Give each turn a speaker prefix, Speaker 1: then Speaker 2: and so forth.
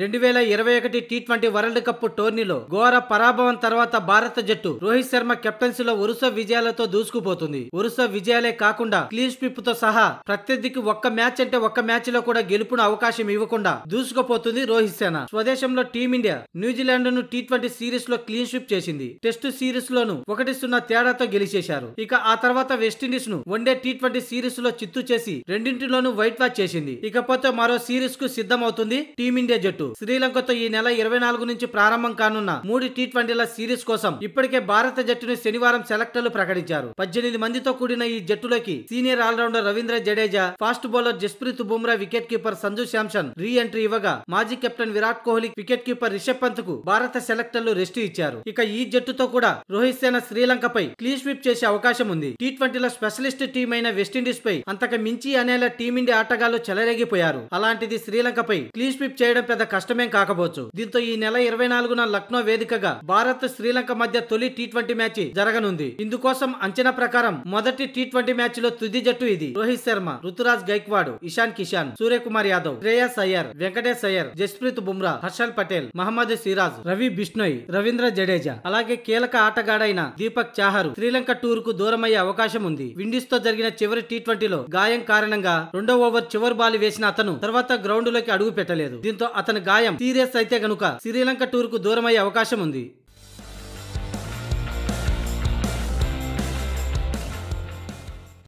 Speaker 1: రెండు వేల ఇరవై ఒకటి టీ ట్వంటీ వరల్డ్ కప్ టోర్నీలో ఘోర పరాభవం తర్వాత భారత జట్టు రోహిత్ శర్మ కెప్టెన్సీలో వరుస విజయాలతో దూసుకుపోతుంది వరుస విజయాలే కాకుండా క్లీన్ స్విప్ తో సహా ప్రత్యర్థికి ఒక్క మ్యాచ్ అంటే ఒక్క మ్యాచ్ లో కూడా గెలుపును అవకాశం ఇవ్వకుండా దూసుకుపోతుంది రోహిత్ సేన స్వదేశంలో టీమిండియా న్యూజిలాండ్ ను టీ ట్వంటీ సిరీస్ లో క్లీన్ స్విప్ చేసింది టెస్ట్ సిరీస్ లోను ఒకటి సున్నా తేడాతో గెలిచేశారు ఇక ఆ తర్వాత వెస్టిండీస్ ను వన్డే టీ ట్వంటీ సిరీస్ లో చిత్తు చేసి రెండింటిలోనూ వైట్ వాచ్ చేసింది ఇకపోతే మరో సిరీస్ కు సిద్ధమవుతుంది టీమిండియా జట్టు జట్టు శ్రీలంకతో ఈ నెల ఇరవై నాలుగు నుంచి ప్రారంభం కానున్న మూడు టీ ట్వంటీల సిరీస్ కోసం ఇప్పటికే భారత జట్టును శనివారం సెలెక్టర్లు ప్రకటించారు పద్దెనిమిది మందితో కూడిన ఈ జట్టులోకి senior allrounder Ravindra Jadeja fast bowler Jasprit Bumrah wicket keeper Sanju Samson re entry ఇవ్వగా మాజీ captain Virat Kohli wicket keeper Rishabh Pant కు భారత సెలెక్టర్లు రెస్ట్ ఇచ్చారు ఇక ఈ జట్టుతో కూడా రోహిత్ సేన శ్రీలంకపై క్లీన్ స్వీప్ చేసే అవకాశం ఉంది టీ ట్వంటీల స్పెషలిస్ట్ టీం అయిన వెస్టిండీస్ పై అంతకు మించి అనేలా టీమిండియా ఆటగాళ్లు చెలరేగిపోయారు అలాంటిది శ్రీలంకపై క్లీన్ స్వీప్ చేయడం పెద్ద కష్టమేం కాకపోవచ్చు దీంతో ఈ నెల ఇరవై నాలుగున లక్నో వేదికగా భారత్ శ్రీలంక మధ్య తొలి టీ ట్వంటీ మ్యాచ్ జరగనుంది ఇందుకోసం అంచనా ప్రకారం మొదటి టీ ట్వంటీ మ్యాచ్ లో తుది జట్టు ఇది రోహిత్ శర్మ రుతురాజ్ గైక్వాడ్ ఇషాన్ కిషాన్ సూర్యకుమార్ యాదవ్ శ్రేయస్ అయ్యర్ వెంకటేష్ అయ్యర్ జస్ప్రీత్ బుమ్రా హర్షల్ పటేల్ మహమ్మద్ సిరాజ్ రవి బిష్ణోయ్ రవీంద్ర జడేజా అలాగే కీలక ఆటగాడైన దీపక్ చాహరు శ్రీలంక టూర్ కు దూరమయ్యే అవకాశం ఉంది విండీస్ తో జరిగిన చివరి టీ ట్వంటీలో గాయం కారణంగా రెండో ఓవర్ చివరి బాల్ వేసిన అతను తర్వాత గ్రౌండ్ లోకి అడుగు పెట్టలేదు దీంతో అతని గాయం సీరియస్ అయితే గనుక శ్రీలంక టూర్ కు దూరమయ్యే అవకాశం ఉంది